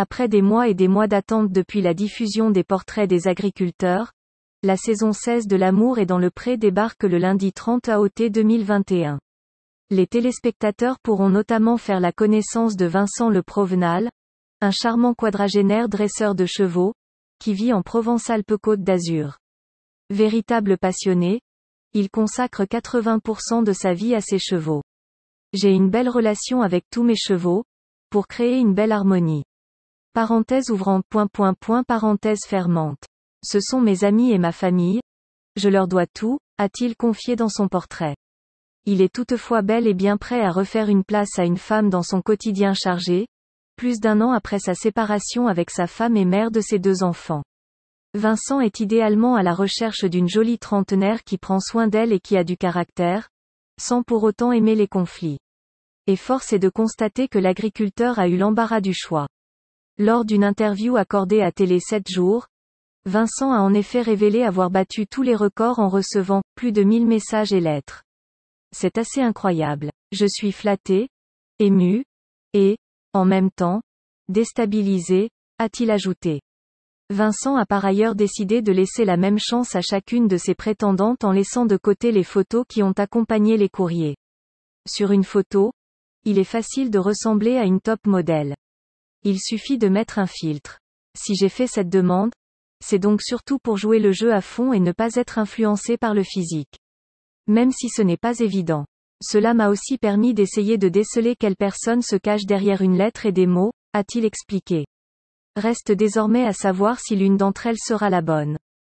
Après des mois et des mois d'attente depuis la diffusion des portraits des agriculteurs, la saison 16 de L'amour et dans le pré débarque le lundi 30 août 2021. Les téléspectateurs pourront notamment faire la connaissance de Vincent Le Provenal, un charmant quadragénaire dresseur de chevaux, qui vit en Provence-Alpes-Côte d'Azur. Véritable passionné, il consacre 80% de sa vie à ses chevaux. J'ai une belle relation avec tous mes chevaux, pour créer une belle harmonie. Parenthèse ouvrante point point point parenthèse fermante. Ce sont mes amis et ma famille. Je leur dois tout, a-t-il confié dans son portrait. Il est toutefois bel et bien prêt à refaire une place à une femme dans son quotidien chargé, plus d'un an après sa séparation avec sa femme et mère de ses deux enfants. Vincent est idéalement à la recherche d'une jolie trentenaire qui prend soin d'elle et qui a du caractère, sans pour autant aimer les conflits. Et force est de constater que l'agriculteur a eu l'embarras du choix. Lors d'une interview accordée à Télé 7 jours, Vincent a en effet révélé avoir battu tous les records en recevant plus de 1000 messages et lettres. C'est assez incroyable. Je suis flatté, ému, et, en même temps, déstabilisé, a-t-il ajouté. Vincent a par ailleurs décidé de laisser la même chance à chacune de ses prétendantes en laissant de côté les photos qui ont accompagné les courriers. Sur une photo, il est facile de ressembler à une top modèle. Il suffit de mettre un filtre. Si j'ai fait cette demande, c'est donc surtout pour jouer le jeu à fond et ne pas être influencé par le physique. Même si ce n'est pas évident. Cela m'a aussi permis d'essayer de déceler quelle personne se cache derrière une lettre et des mots, a-t-il expliqué. Reste désormais à savoir si l'une d'entre elles sera la bonne.